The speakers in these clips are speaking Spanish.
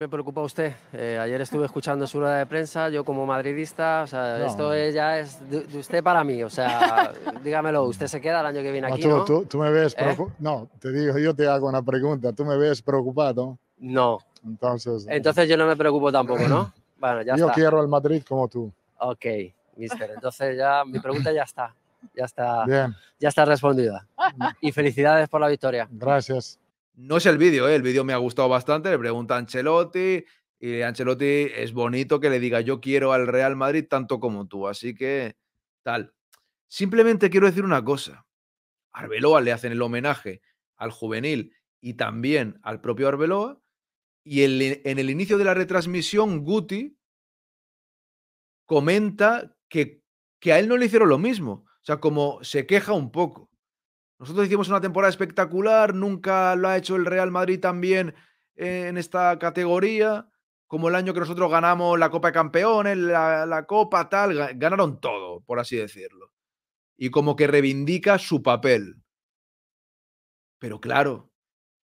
Me preocupa usted. Eh, ayer estuve escuchando su rueda de prensa, yo como madridista, o sea, esto ya es de, usted para mí, o sea, dígamelo, usted se queda el año que viene aquí. ¿no? Tú, me ves ¿Eh? preocupado, No, te digo, yo te hago una pregunta, ¿tú me ves preocupado? No. Entonces, Entonces yo no me preocupo tampoco, ¿no? Bueno, ya yo quiero el Madrid como tú. Ok, mister. Entonces ya mi pregunta ya está. Ya está, Bien. ya está respondida. Y felicidades por la victoria. Gracias. No es el vídeo, ¿eh? el vídeo me ha gustado bastante, le pregunta a Ancelotti y Ancelotti es bonito que le diga yo quiero al Real Madrid tanto como tú, así que tal. Simplemente quiero decir una cosa, Arbeloa le hacen el homenaje al juvenil y también al propio Arbeloa y en el inicio de la retransmisión Guti comenta que, que a él no le hicieron lo mismo, o sea, como se queja un poco. Nosotros hicimos una temporada espectacular, nunca lo ha hecho el Real Madrid también eh, en esta categoría, como el año que nosotros ganamos la Copa de Campeones, la, Copa, tal, ganaron todo, por así decirlo. Y como que reivindica su papel. Pero claro,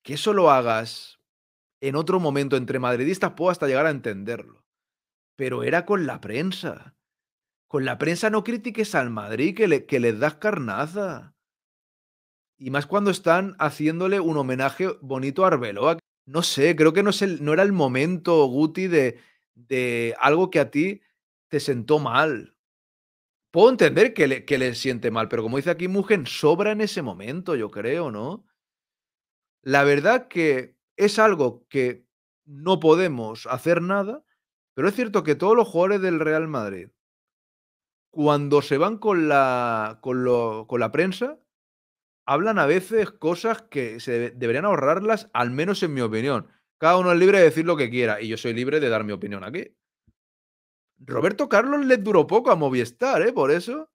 que eso lo hagas en otro momento entre madridistas puedo hasta llegar a entenderlo. Pero era con la prensa. Con la prensa no critiques al Madrid, que, le, que les das carnaza. Y más cuando están haciéndole un homenaje bonito a Arbeloa. No sé, creo que no, es no era el momento, Guti, de, de algo que a ti te sentó mal. Puedo entender que le, que le siente mal, pero como dice aquí Mugen, sobra en ese momento, yo creo, ¿no? La verdad que es algo que no podemos hacer nada, pero es cierto que todos los jugadores del Real Madrid, cuando se van con la, con la prensa, hablan a veces cosas que se deberían ahorrarlas, al menos en mi opinión. Cada uno es libre de decir lo que quiera y yo soy libre de dar mi opinión aquí. Roberto Carlos le duró poco a Movistar, ¿eh? Por eso.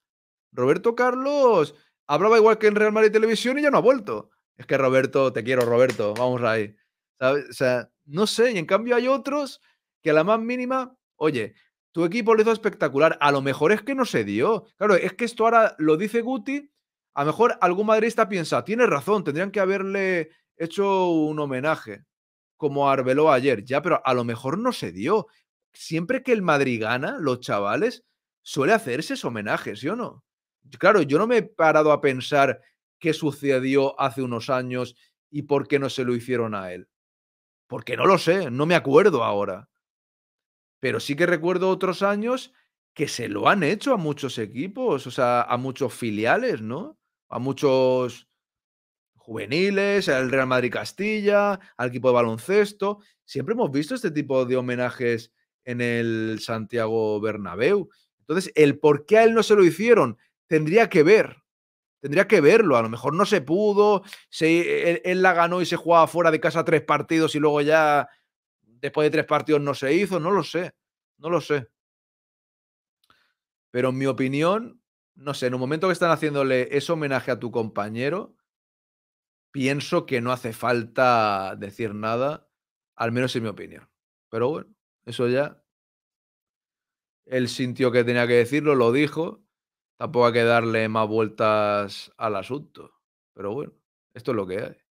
Roberto Carlos hablaba igual que en Real Madrid Televisión y ya no ha vuelto. Es que Roberto, te quiero, Roberto, vamos ahí. O sea, no sé, y en cambio hay otros que a la más mínima, oye, tu equipo le hizo espectacular, a lo mejor es que no se dio. Claro, es que esto ahora lo dice Guti a lo mejor algún madrista piensa, tiene razón, tendrían que haberle hecho un homenaje, como Arbeló ayer, ya, pero a lo mejor no se dio. Siempre que el Madrid gana, los chavales suele hacerse homenajes, ¿sí o no? Claro, yo no me he parado a pensar qué sucedió hace unos años y por qué no se lo hicieron a él. Porque no lo sé, no me acuerdo ahora. Pero sí que recuerdo otros años que se lo han hecho a muchos equipos, o sea, a muchos filiales, ¿no? a muchos juveniles, al Real Madrid Castilla, al equipo de baloncesto. Siempre hemos visto este tipo de homenajes en el Santiago Bernabéu. Entonces, el por qué a él no se lo hicieron tendría que ver. Tendría que verlo. A lo mejor no se pudo. Se, él, él, la ganó y se jugaba fuera de casa tres partidos y luego ya después de tres partidos no se hizo. No lo sé. No lo sé. Pero en mi opinión, no sé, en un momento que están haciéndole ese homenaje a tu compañero, pienso que no hace falta decir nada, al menos en mi opinión. Pero bueno, eso ya. Él sintió que tenía que decirlo, lo dijo. Tampoco hay que darle más vueltas al asunto. Pero bueno, esto es lo que hay.